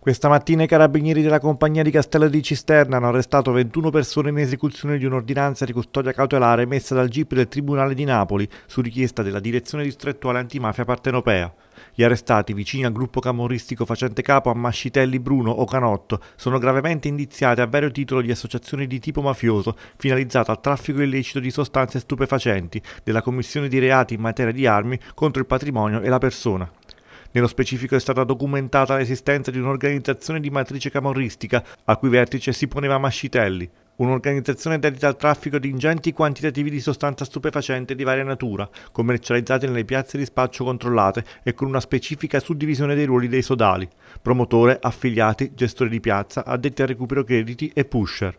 Questa mattina i carabinieri della compagnia di Castello di Cisterna hanno arrestato 21 persone in esecuzione di un'ordinanza di custodia cautelare emessa dal GIP del Tribunale di Napoli su richiesta della Direzione Distrettuale Antimafia Partenopea. Gli arrestati, vicini al gruppo camorristico facente capo a Mascitelli Bruno o Canotto, sono gravemente indiziati a vario titolo di associazione di tipo mafioso finalizzata al traffico illecito di sostanze stupefacenti, della commissione di reati in materia di armi contro il patrimonio e la persona. Nello specifico è stata documentata l'esistenza di un'organizzazione di matrice camorristica, a cui vertice si poneva Mascitelli, un'organizzazione dedita al traffico di ingenti quantitativi di sostanza stupefacente di varia natura, commercializzate nelle piazze di spaccio controllate e con una specifica suddivisione dei ruoli dei sodali, promotore, affiliati, gestore di piazza, addetti al recupero crediti e pusher.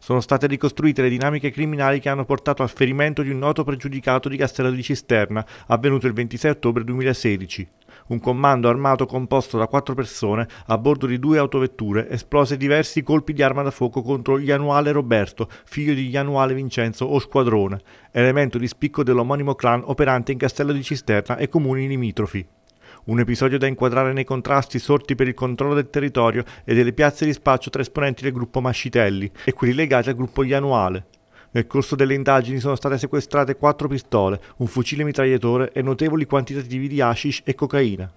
Sono state ricostruite le dinamiche criminali che hanno portato al ferimento di un noto pregiudicato di Castello di Cisterna, avvenuto il 26 ottobre 2016 un comando armato composto da quattro persone a bordo di due autovetture esplose diversi colpi di arma da fuoco contro Ianuale Roberto, figlio di Ianuale Vincenzo o Squadrone, elemento di spicco dell'omonimo clan operante in Castello di Cisterna e comuni limitrofi un episodio da inquadrare nei contrasti sorti per il controllo del territorio e delle piazze di spaccio tra esponenti del gruppo Mascitelli e quelli legati al gruppo Ianuale. Nel corso delle indagini sono state sequestrate quattro pistole, un fucile mitragliatore e notevoli quantitativi di hashish e cocaina.